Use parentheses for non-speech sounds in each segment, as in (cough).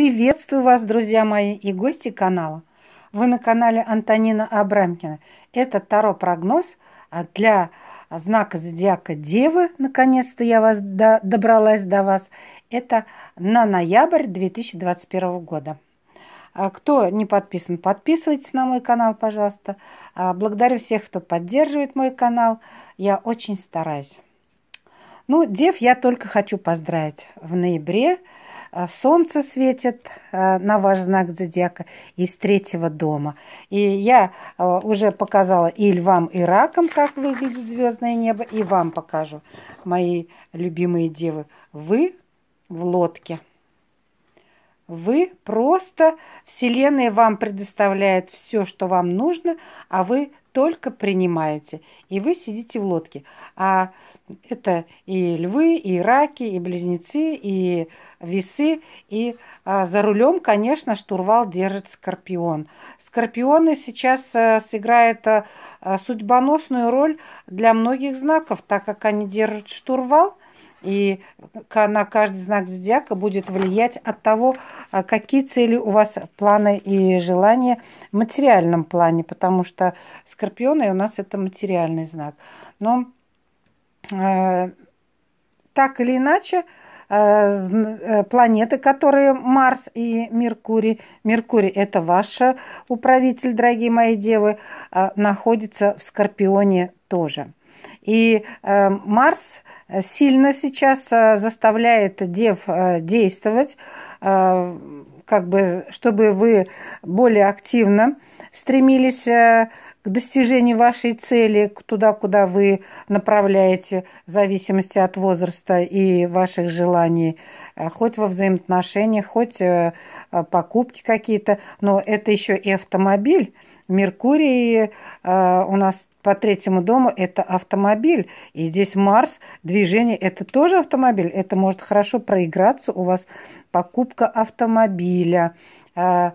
Приветствую вас, друзья мои и гости канала. Вы на канале Антонина Абрамкина. Это Таро-прогноз а, для знака зодиака Девы. Наконец-то я вас до, добралась до вас. Это на ноябрь 2021 года. А, кто не подписан, подписывайтесь на мой канал, пожалуйста. А, благодарю всех, кто поддерживает мой канал. Я очень стараюсь. Ну, Дев я только хочу поздравить в ноябре – Э, солнце светит э, на ваш знак зодиака из третьего дома. И я э, уже показала и львам, и ракам, как выглядит звездное небо, и вам покажу, мои любимые девы. Вы в лодке. Вы просто, Вселенная вам предоставляет все, что вам нужно, а вы только принимаете. И вы сидите в лодке. А это и львы, и раки, и близнецы, и весы. И а, за рулем, конечно, штурвал держит скорпион. Скорпионы сейчас а, сыграют а, судьбоносную роль для многих знаков, так как они держат штурвал и на каждый знак зодиака будет влиять от того, а, какие цели у вас, планы и желания в материальном плане, потому что скорпионы у нас это материальный знак. Но э, так или иначе, а, э, планеты, которые Марс и Меркурий. Меркурий – это ваш управитель, дорогие мои девы, находится в Скорпионе тоже. И э, Марс – сильно сейчас э, заставляет дев э, действовать, э, как бы, чтобы вы более активно стремились к достижению вашей цели, туда, куда вы направляете, в зависимости от возраста и ваших желаний, хоть во взаимоотношениях, хоть покупки какие-то, но это еще и автомобиль. Меркурий у нас по третьему дому это автомобиль. И здесь Марс, движение это тоже автомобиль. Это может хорошо проиграться у вас покупка автомобиля. А,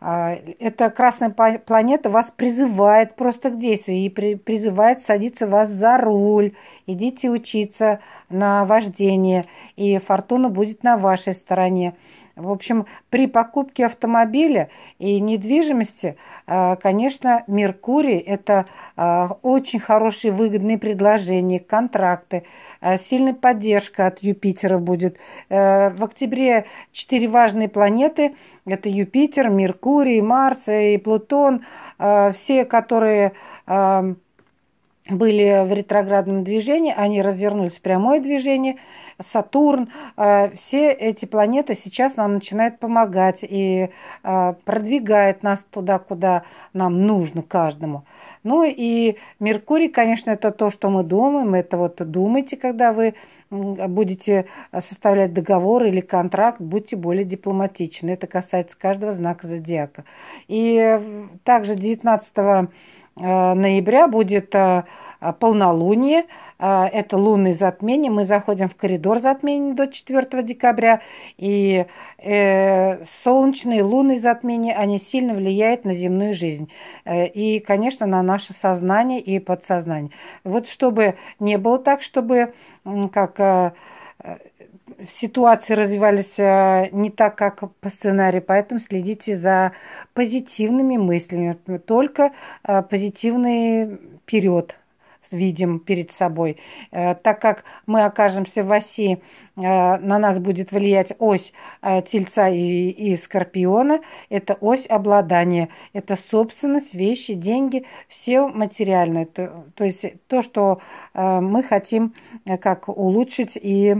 а, эта красная планета вас призывает просто к действию и при, призывает садиться вас за руль. Идите учиться на вождение, и фортуна будет на вашей стороне. В общем, при покупке автомобиля и недвижимости, э, конечно, Меркурий – это э, очень хорошие выгодные предложения, контракты, э, сильная поддержка от Юпитера будет. В октябре четыре важные планеты – это Юпитер, Меркурий, Марс и Плутон, все, которые эм, были в ретроградном движении, они развернулись в прямое движение, Сатурн, э, все эти планеты сейчас нам начинают помогать и э, продвигают нас туда, куда нам нужно каждому. Ну и Меркурий, конечно, это то, что мы думаем, это вот думайте, когда вы будете составлять договор или контракт, будьте более дипломатичны. Это касается каждого знака зодиака. И э, также 19 Э, ноября будет э, полнолуние, э, это лунные затмения. Мы заходим в коридор затмений до 4 декабря. И э, солнечные лунные затмения, они сильно влияют на земную жизнь. Э, и, конечно, на наше сознание и подсознание. Вот чтобы не было так, чтобы как... Э, ситуации развивались э, не так, как по сценарию, поэтому следите за позитивными мыслями. Только э, позитивный период видим перед собой. Э, так как мы окажемся в оси, на нас будет влиять ось тельца и, и скорпиона. Это ось обладания. Это собственность, вещи, деньги, все материальное. То, то есть то, что мы хотим как улучшить и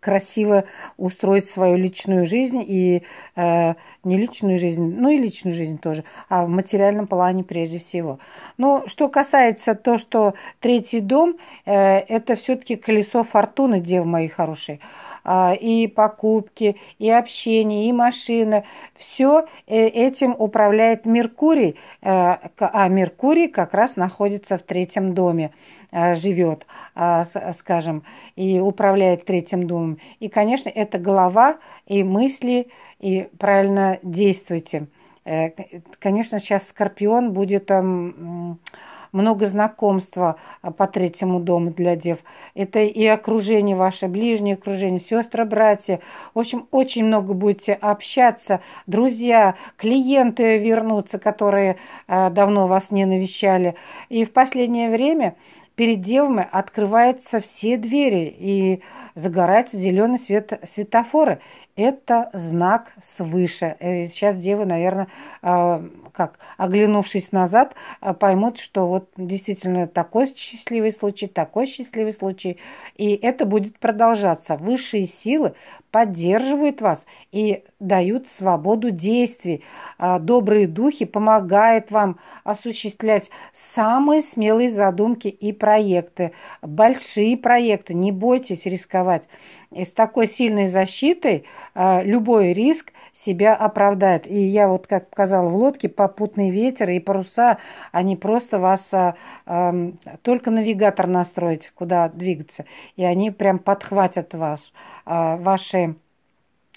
красиво устроить свою личную жизнь и э, не личную жизнь, ну и личную жизнь тоже, а в материальном плане прежде всего. Но что касается то, что третий дом, э, это все-таки колесо фортуны, дев мои хорошие. А, и покупки, и общение, и машина. Все э, этим управляет Меркурий, э, а Меркурий как раз находится в третьем доме, э, живет, а, скажем, и управляет третьим домом. И, конечно, это голова и мысли, и правильно действуйте. Конечно, сейчас Скорпион будет эм, много знакомства а, по третьему дому для дев. Это и окружение ваше, ближнее окружение, сестры, братья. В общем, очень много будете общаться. Друзья, клиенты вернутся, которые а, давно вас не навещали. И в последнее время перед девами открываются все двери и загораются зеленый свет светофоры это знак свыше. Э, сейчас девы, наверное, а, как оглянувшись назад, а, поймут, что вот действительно такой счастливый случай, такой счастливый случай, и это будет продолжаться. Высшие силы поддерживают вас и дают свободу действий. А, добрые духи помогают вам осуществлять самые смелые задумки и проекты, большие проекты. Не бойтесь рисковать. И с такой сильной защитой – а, любой риск себя оправдает. И я вот, как показала в лодке, попутный ветер и паруса, они просто вас а, только навигатор настроить, куда двигаться. И они прям подхватят вас, а, ваши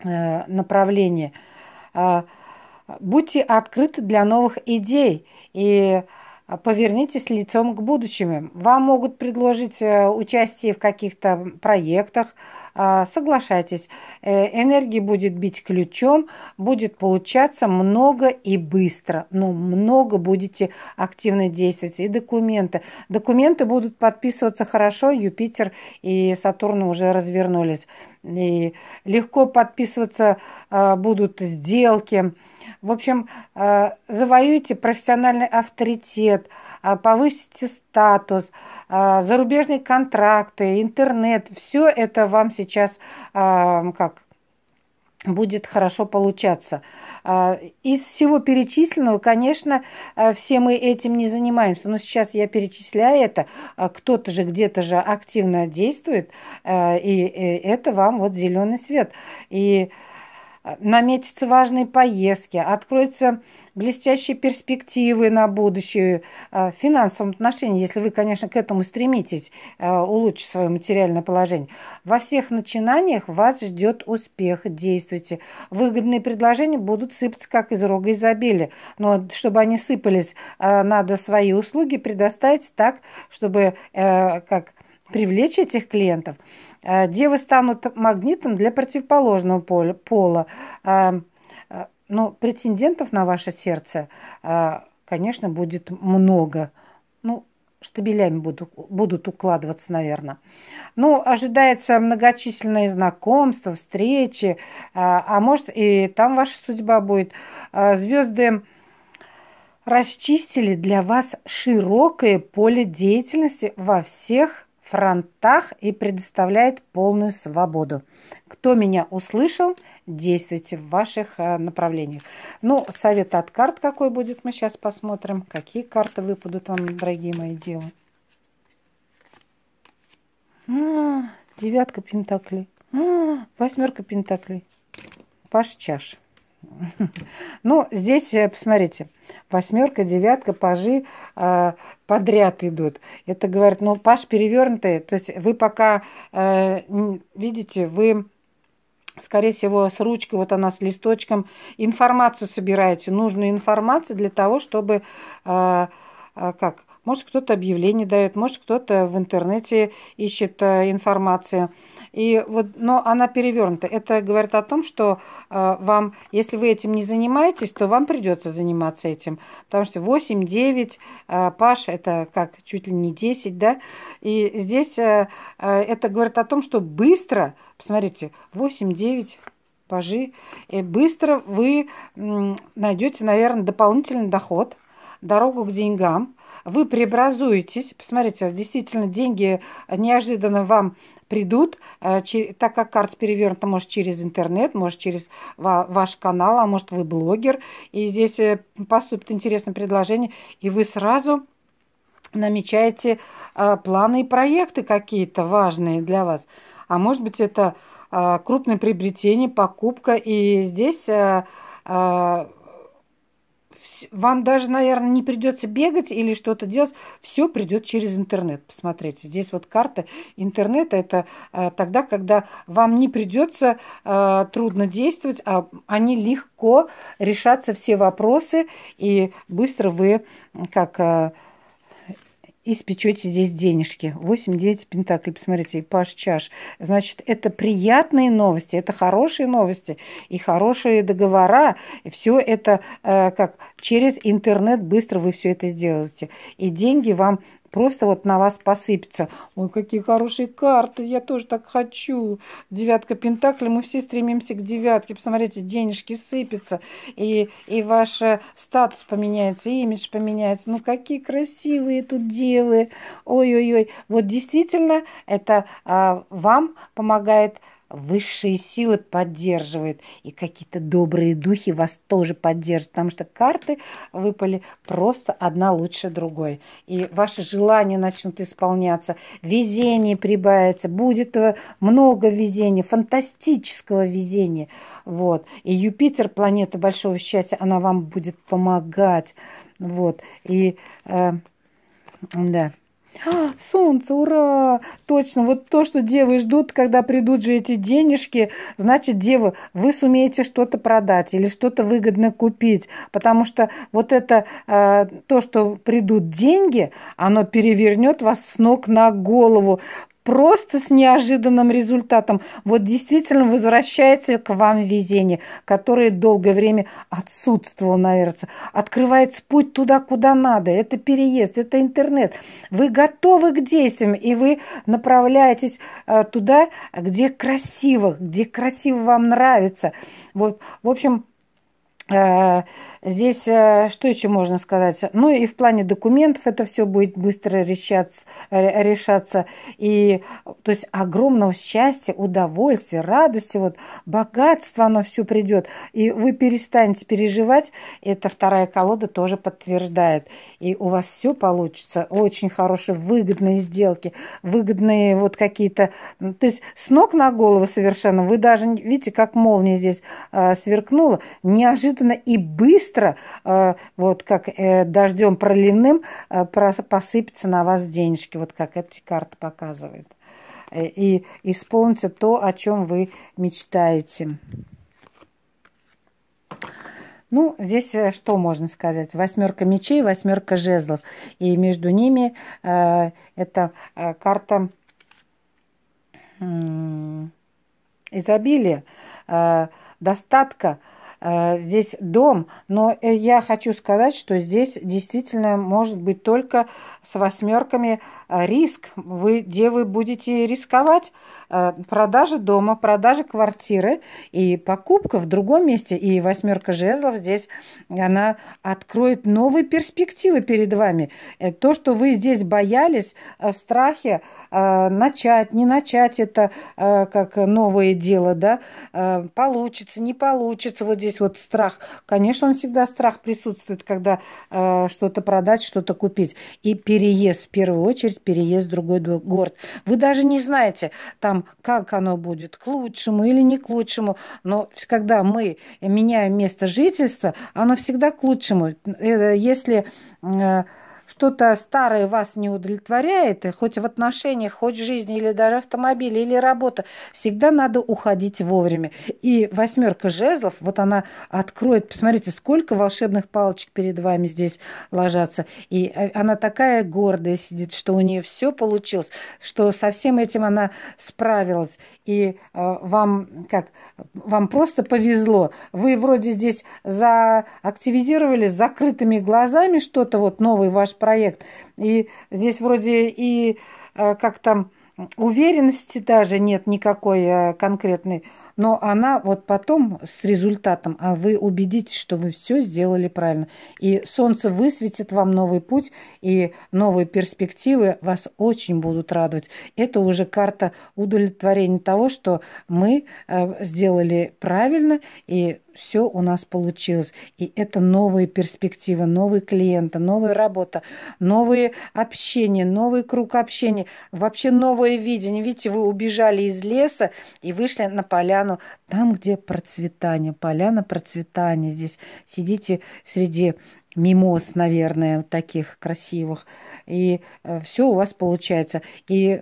э, направления. Будьте открыты для новых идей и повернитесь лицом к будущему. Вам могут предложить э, участие в каких-то проектах, а, соглашайтесь, э, энергии будет бить ключом, будет получаться много и быстро, но ну, много будете активно действовать. И документы. Документы будут подписываться хорошо, Юпитер и Сатурн уже развернулись. И легко подписываться а, будут сделки. В общем, а, завоюйте профессиональный авторитет – а, повысите статус, а, зарубежные контракты, интернет, все это вам сейчас а, как будет хорошо получаться. Из всего перечисленного, конечно, все мы этим не занимаемся. Но сейчас я перечисляю это. Кто-то же где-то же активно действует, и это вам вот зеленый свет. И наметятся важные поездки, откроются блестящие перспективы на будущее э, в финансовом отношении, если вы, конечно, к этому стремитесь, э, улучшить свое материальное положение. Во всех начинаниях вас ждет успех, действуйте. Выгодные предложения будут сыпаться, как из рога изобилия, но чтобы они сыпались, э, надо свои услуги предоставить так, чтобы как привлечь этих клиентов, э, девы станут магнитом для противоположного пола. Э, э, но претендентов на ваше сердце, конечно, будет много. Ну, штабелями будут, будут укладываться, наверное. Ну, ожидается многочисленные знакомства, встречи, а может и там ваша судьба будет. Звезды расчистили для вас широкое поле деятельности во всех фронтах и предоставляет полную свободу. Кто меня услышал, действуйте в ваших э, направлениях. Ну, совет от карт какой будет, мы сейчас посмотрим. Какие карты выпадут вам, дорогие мои девы. А, девятка пентаклей. А, восьмерка пентаклей. Паш чаш. Ну, здесь, э, посмотрите, восьмерка, девятка, пажи э, подряд идут. Это говорит, ну, паж перевернутый, то есть вы пока, э, видите, вы, скорее всего, с ручкой, вот она с листочком, информацию собираете, нужную информацию для того, чтобы, э, э как, может кто-то объявление дает, может кто-то в интернете ищет э, информацию. И вот, но она перевернута. Это говорит о том, что э, вам, если вы этим не занимаетесь, то вам придется заниматься этим. Потому что 8, 9, э, Паш, это как, чуть ли не 10, да? И здесь э, э, это говорит о том, что быстро, посмотрите, 8, 9, пажи, и быстро вы найдете, наверное, дополнительный доход, дорогу к деньгам, вы преобразуетесь. Посмотрите, действительно, деньги неожиданно вам придут, э, так как карта перевернута, может, через интернет, может, через ваш канал, а может, вы блогер, и здесь э, поступит интересное предложение, и вы сразу намечаете э, планы и проекты какие-то важные для вас. А может быть, это крупное приобретение, покупка, и здесь вам даже, наверное, не придется бегать или что-то делать. Все придет через интернет. Посмотрите, здесь вот карта интернета. Это э, тогда, когда вам не придется э, трудно действовать, а они легко решатся все вопросы и быстро вы как э, и спечете здесь денежки. 8-9 пентаклей, посмотрите, и паш чаш. Значит, это приятные новости, это хорошие новости и хорошие договора. И все это э, как через интернет быстро вы все это сделаете. И деньги вам просто вот на вас посыпется. Ой, какие хорошие карты, я тоже так хочу. Девятка Пентакли, мы все стремимся к девятке. Посмотрите, денежки сыпятся, и, и ваш э, статус поменяется, имидж поменяется. Ну, какие красивые тут девы. Ой-ой-ой. Вот действительно, это а, вам помогает высшие силы поддерживают, и какие-то добрые духи вас тоже поддержат, потому что карты выпали просто одна лучше другой. И ваши желания начнут исполняться, везение прибавится, будет э, много везения, фантастического везения. Вот. И Юпитер, планета большого счастья, она вам будет помогать. Вот. И э, да. А, (gasps) солнце, ура! Точно, вот то, что девы ждут, когда придут же эти денежки, значит, девы, вы сумеете что-то продать или что-то выгодно купить, потому что вот это э, то, что придут деньги, оно перевернет вас с ног на голову, просто с неожиданным результатом. Вот действительно возвращается к вам везение, которое долгое время отсутствовало наверное сердце. Открывается путь туда, куда надо. Это переезд, это интернет. Вы готовы к действиям, и вы направляетесь э, туда, где красиво, где красиво вам нравится. Вот, в общем, э, Здесь э, что еще можно сказать? Ну и в плане документов это все будет быстро решаться, э, решаться. И то есть огромного счастья, удовольствия, радости, вот богатство оно все придет. И вы перестанете переживать. Это вторая колода тоже подтверждает. И у вас все получится. Очень хорошие выгодные сделки, выгодные вот какие-то... То есть с ног на голову совершенно. Вы даже, видите, как молния здесь э, сверкнула. Неожиданно и быстро быстро, э, вот как э, дождем проливным, э, посыпятся на вас денежки, вот как эта карта показывает. И исполнится то, о чем вы мечтаете. Ну, здесь что можно сказать? Восьмерка мечей, восьмерка жезлов. И между ними э, это э, карта э, изобилия, э, достатка, Э, здесь дом, но э, я хочу сказать, что здесь действительно может быть только с восьмерками Э, риск, вы, где вы будете рисковать э, продажи дома, продажи квартиры и покупка в другом месте. И восьмерка жезлов здесь, она откроет новые перспективы перед вами. Э, то, что вы здесь боялись в страхе начать, не начать это как новое дело, да, получится, не получится, вот здесь вот страх. Конечно, он всегда страх присутствует, когда что-то продать, что-то купить. И переезд в первую очередь будет переезд в другой город. Вы даже не знаете, там, как оно будет, к лучшему или не к лучшему. Но когда мы меняем место жительства, оно всегда к лучшему. Э, если э, что-то старое вас не удовлетворяет, и хоть в отношениях, хоть в жизни, или даже автомобиле, или работа, всегда надо уходить вовремя. И восьмерка жезлов, вот она откроет, посмотрите, сколько волшебных палочек перед вами здесь ложатся. И э, она такая гордая сидит, что у нее все получилось, что со всем этим она справилась. И э, вам как вам просто повезло. Вы вроде здесь заактивизировали с закрытыми глазами что-то, вот новый ваш проект. И здесь вроде и э, как там уверенности даже нет никакой э, конкретной, но она вот потом с результатом, а вы убедитесь, что вы все сделали правильно. И солнце высветит вам новый путь, и новые перспективы вас очень будут радовать. Это уже карта удовлетворения того, что мы э, сделали правильно, и все у нас получилось. И это новые перспективы, новые клиенты, новая работа, новые общения, новый круг общения, вообще новое видение. Видите, вы убежали из леса и вышли на поляну, там, где процветание, поляна процветания. Здесь сидите среди мимоз, наверное, таких красивых. И э, все у вас получается. И э,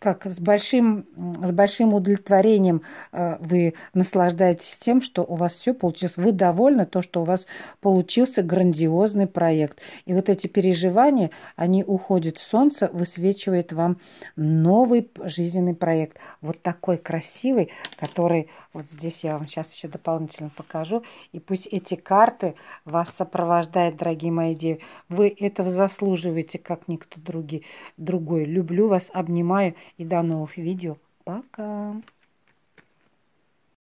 как с большим, с большим удовлетворением э, вы наслаждаетесь тем, что у вас все получилось. Вы довольны то, что у вас получился грандиозный проект. И вот эти переживания, они уходят в солнце, высвечивает вам новый жизненный проект. Вот такой красивый, который вот здесь я вам сейчас еще дополнительно покажу. И пусть эти карты вас сопровождают хватает, дорогие мои дети. Вы этого заслуживаете, как никто другой. Люблю вас, обнимаю и до новых видео. Пока!